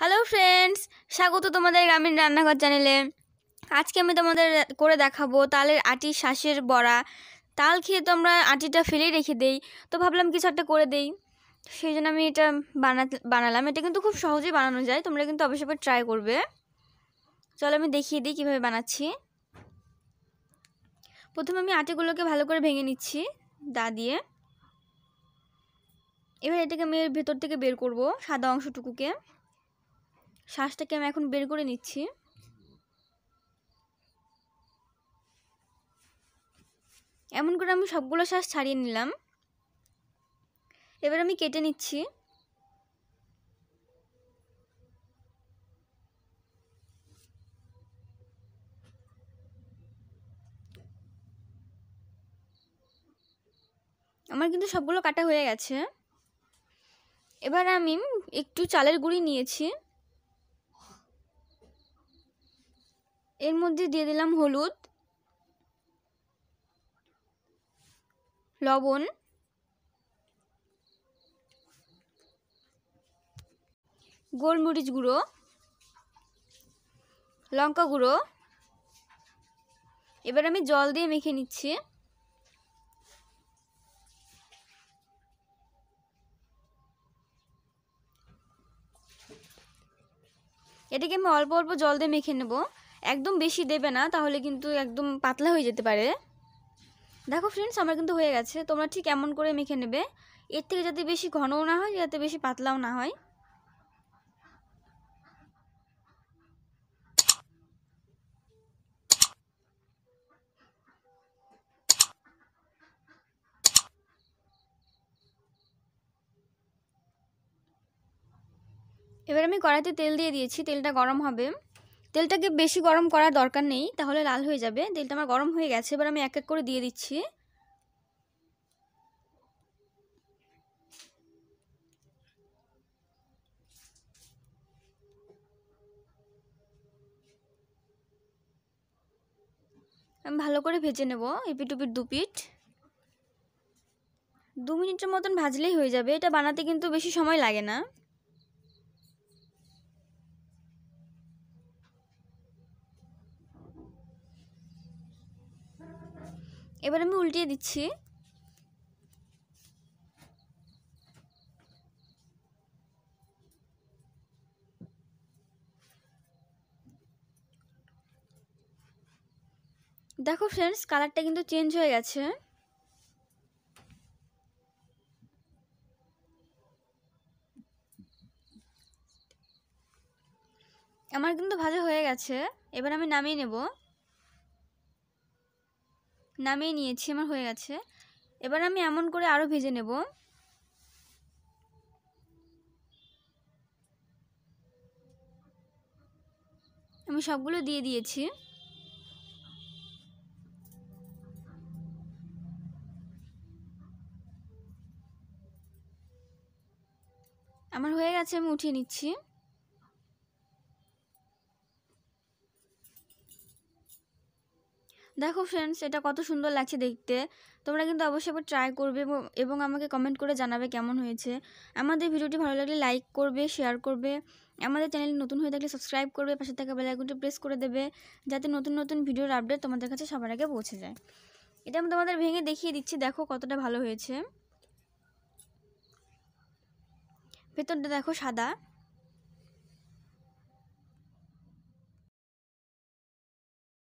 hello friends স্বাগত তোমাদের গ্রামীণ রান্নাঘর চ্যানেলে আজকে আমি তোমাদের করে দেখাবো তালের আটি শ্বাসের বড়া তাল খেয়ে তো আমরা আটিটা ফেলে রেখে দেই তো ভাবলাম কিছু একটা করে দেই সেই জন্য আমি এটা বানা বানালাম এটা কিন্তু খুব সহজেই বানানো যায় তোমরা কিন্তু অবশ্যই ট্রাই করবে চলো আমি দেখিয়ে দিই কীভাবে বানাচ্ছি প্রথমে আমি আটিগুলোকে ভালো করে ভেঙে নিচ্ছি দা দিয়ে এবার এটাকে আমি ভেতর থেকে বের করব সাদা অংশটুকুকে শ্বাসটাকে আমি এখন বের করে নিচ্ছি এমন করে আমি সবগুলো শ্বাস ছাড়িয়ে নিলাম এবার আমি কেটে নিচ্ছি আমার কিন্তু সবগুলো কাটা হয়ে গেছে এবার আমি একটু চালের গুঁড়ি নিয়েছি এর মধ্যে দিয়ে দিলাম হলুদ লবণ গোলমরিচ গুঁড়ো লঙ্কা গুঁড়ো এবার আমি জল দিয়ে মেখে নিচ্ছি এটাকে আমি অল্প অল্প জল দিয়ে মেখে নেবো একদম বেশি দেবে না তাহলে কিন্তু একদম পাতলা হয়ে যেতে পারে দেখো ফ্রেন্ডস আমার কিন্তু হয়ে গেছে তোমরা ঠিক এমন করে মেখে নেবে এর থেকে যাতে বেশি ঘনও না হয় যাতে বেশি পাতলাও না হয় এবার আমি কড়াইতে তেল দিয়ে দিয়েছি তেলটা গরম হবে তেলটাকে বেশি গরম করার দরকার নেই তাহলে লাল হয়ে যাবে তেলটা আমার গরম হয়ে গেছে এবার আমি এক এক করে দিয়ে দিচ্ছি আমি ভালো করে ভেজে নেব এপিট দু দুপিট দু মিনিটের মতন ভাজলেই হয়ে যাবে এটা বানাতে কিন্তু বেশি সময় লাগে না এবার আমি উল্টিয়ে দিচ্ছি দেখো ফ্রেন্ডস কালারটা কিন্তু চেঞ্জ হয়ে গেছে আমার কিন্তু ভাজা হয়ে গেছে এবার আমি নামিয়ে নেবো নামিয়ে নিয়েছি আমার হয়ে গেছে এবার আমি এমন করে আরও ভেজে নেব আমি সবগুলো দিয়ে দিয়েছি আমার হয়ে গেছে আমি উঠিয়ে নিচ্ছি দেখো ফ্রেন্ডস এটা কত সুন্দর লাগছে দেখতে তোমরা কিন্তু অবশ্যই একবার ট্রাই করবে এবং আমাকে কমেন্ট করে জানাবে কেমন হয়েছে আমাদের ভিডিওটি ভালো লাগলে লাইক করবে শেয়ার করবে আমাদের চ্যানেল নতুন হয়ে থাকলে সাবস্ক্রাইব করবে পাশে থাকা বেলাইকনটি প্রেস করে দেবে যাতে নতুন নতুন ভিডিওর আপডেট তোমাদের কাছে সবার আগে পৌঁছে যায় এটা আমি তোমাদের ভেঙে দেখিয়ে দিচ্ছি দেখো কতটা ভালো হয়েছে ভেতরটা দেখো সাদা